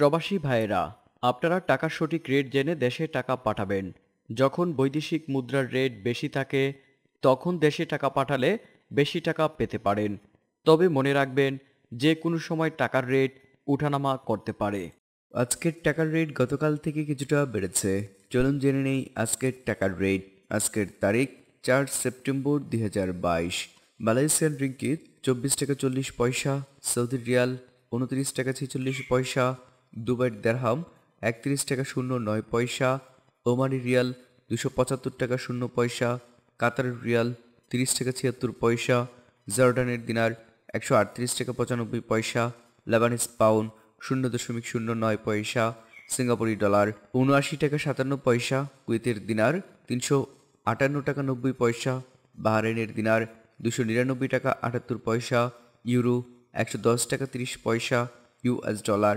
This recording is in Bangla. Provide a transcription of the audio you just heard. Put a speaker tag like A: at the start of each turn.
A: প্রবাসী ভাইয়েরা আপনারা টাকার সঠিক রেট জেনে দেশে টাকা পাঠাবেন যখন বৈদেশিক মুদ্রার রেট বেশি থাকে তখন দেশে টাকা পাঠালে বেশি টাকা পেতে পারেন তবে মনে রাখবেন যে কোনো সময় টাকার রেট উঠানামা করতে পারে
B: আজকের টাকার রেট গতকাল থেকে কিছুটা বেড়েছে চলুন জেনে নেই আজকের টাকার রেট আজকের তারিখ চার সেপ্টেম্বর দুই হাজার বাইশ মালয়েশিয়ান রিঙ্কিত চব্বিশ টাকা চল্লিশ পয়সা সৌদি রিয়াল উনত্রিশ টাকা ছেচল্লিশ পয়সা দুবাইয়ের দেড়হাম একত্রিশ টাকা শূন্য নয় পয়সা ওমানি রিয়াল দুশো পঁচাত্তর টাকা শূন্য পয়সা কাতারের রিয়াল তিরিশ টাকা ছিয়াত্তর পয়সা জর্ডানের দিনার একশো আটত্রিশ টাকা পঁচানব্বই পয়সা লেবানিস পাউন শূন্য দশমিক শূন্য নয় পয়সা সিঙ্গাপুরি ডলার উনআশি টাকা সাতান্ন পয়সা কুয়েতের দিনার তিনশো আটান্ন টাকা নব্বই পয়সা বাহারেনের দিনার দুশো নিরানব্বই টাকা আটাত্তর পয়সা ইউরো একশো দশ টাকা তিরিশ পয়সা ইউএস ডলার